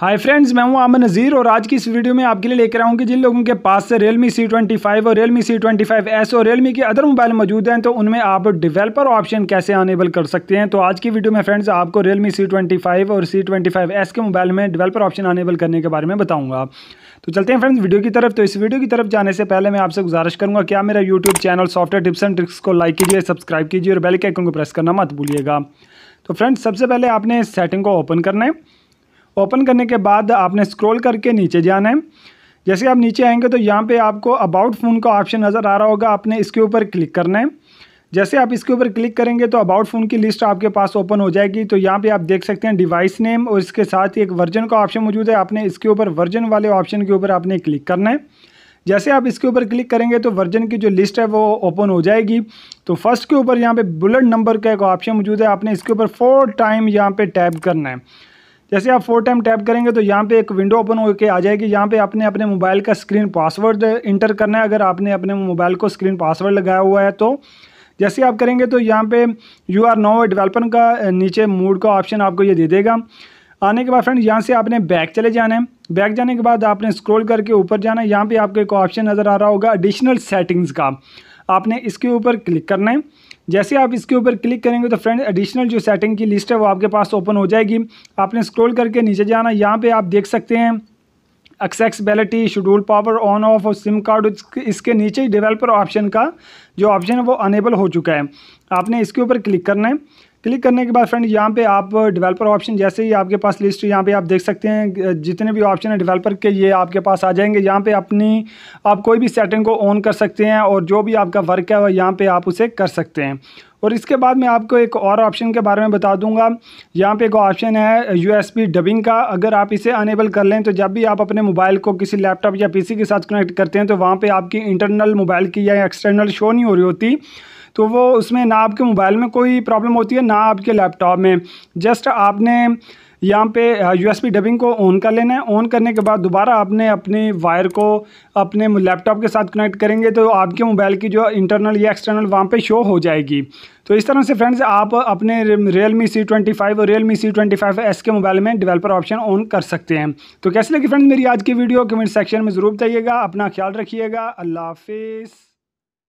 hi friends मैं हूं आमन नज़ीर और आज की इस वीडियो में आपके लिए लेकर हूं कि जिन लोगों के पास से सी ट्वेंटी फाइव और सी ट्वेंटी फाइव एस और रियलमी के अदर मोबाइल मौजूद हैं तो उनमें आप डेवलपर ऑप्शन कैसे अनेबल कर सकते हैं तो आज की वीडियो में फ्रेंड्स आपको ट्वेंटी फाइव और सी एस के मोबाइल में डिवेलपर ऑप्शन अनेबल करने के बारे में बताऊँगा तो चलते हैं फ्रेंड्स वीडियो की तरफ तो इस वीडियो की तरफ जाने से पहले मैं आपसे गुजारिश करूँगा क्या मेरा YouTube channel software tips and tricks को लाइक कीजिए सब्सक्राइब कीजिए और बेल के आइकन को प्रेस करना मत भूलिएगा तो फ्रेंड्स सबसे पहले आपने सेटिंग को ओपन करना है ओपन करने के बाद आपने स्क्रॉल करके नीचे जाना है जैसे आप नीचे आएंगे तो यहाँ पे आपको अबाउट फ़ोन का ऑप्शन नज़र आ रहा होगा आपने इसके ऊपर क्लिक करना है जैसे आप इसके ऊपर क्लिक करेंगे तो अबाउट फ़ोन की लिस्ट आपके पास ओपन हो जाएगी तो यहाँ पे आप देख सकते हैं डिवाइस नेम और इसके साथ ही एक वर्जन का ऑप्शन मौजूद है आपने इसके ऊपर वर्जन वाले ऑप्शन के ऊपर आपने क्लिक करना है जैसे आप इसके ऊपर क्लिक करेंगे तो वर्जन की जो लिस्ट है वो ओपन हो जाएगी तो फर्स्ट के ऊपर यहाँ पे बुलेट नंबर का एक ऑप्शन मौजूद है आपने इसके ऊपर फोर टाइम यहाँ पे टैप करना है जैसे आप फोर टाइम टैप करेंगे तो यहाँ पे एक विंडो ओपन होकर आ जाएगी यहाँ पे आपने अपने मोबाइल का स्क्रीन पासवर्ड इंटर करना है अगर आपने अपने मोबाइल को स्क्रीन पासवर्ड लगाया हुआ है तो जैसे आप करेंगे तो यहाँ पे यू आर नो डेवलपर का नीचे मूड का ऑप्शन आपको ये दे देगा आने के बाद फ्रेंड यहाँ से आपने बैक चले जाना है बैक जाने के बाद आपने स्क्रोल करके ऊपर जाना है यहाँ पर आपको एक ऑप्शन नज़र आ रहा होगा एडिशनल सेटिंग्स का आपने इसके ऊपर क्लिक करना है जैसे आप इसके ऊपर क्लिक करेंगे तो फ्रेंड एडिशनल जो सेटिंग की लिस्ट है वो आपके पास ओपन हो जाएगी आपने स्क्रॉल करके नीचे जाना यहाँ पे आप देख सकते हैं accessibility schedule power on off और सिम कार्ड इसके नीचे ही डेवलपर ऑप्शन का जो ऑप्शन है वो अनेबल हो चुका है आपने इसके ऊपर क्लिक करना है क्लिक करने के बाद फ्रेंड यहाँ पे आप डेवलपर ऑप्शन जैसे ही आपके पास लिस्ट यहाँ पे आप देख सकते हैं जितने भी ऑप्शन है डेवलपर के ये आपके पास आ जाएंगे यहाँ पे अपनी आप कोई भी सेटिंग को ऑन कर सकते हैं और जो भी आपका वर्क है वह यहाँ पे आप उसे कर सकते हैं और इसके बाद मैं आपको एक और ऑप्शन के बारे में बता दूंगा यहाँ पे एक ऑप्शन है पी डबिंग का अगर आप इसे अनेबल कर लें तो जब भी आप अपने मोबाइल को किसी लैपटॉप या पीसी के साथ कनेक्ट करते हैं तो वहाँ पे आपकी इंटरनल मोबाइल की या एक्सटर्नल शो नहीं हो रही होती तो वो उसमें ना आपके मोबाइल में कोई प्रॉब्लम होती है ना आपके लैपटॉप में जस्ट आपने यहाँ पे यूएसबी डबिंग को ऑन कर लेना है ऑन करने के बाद दोबारा आपने अपने वायर को अपने लैपटॉप के साथ कनेक्ट करेंगे तो आपके मोबाइल की जो इंटरनल या एक्सटर्नल वहाँ पे शो हो जाएगी तो इस तरह से फ्रेंड्स आप अपने Realme C twenty five और Realme C twenty five S के मोबाइल में डेवलपर ऑप्शन ऑन कर सकते हैं तो कैसे लगी फ्रेंड्स मेरी आज की वीडियो कमेंट सेक्शन में ज़रूर बताइएगा अपना ख्याल रखिएगा अल्लाह हाफिज़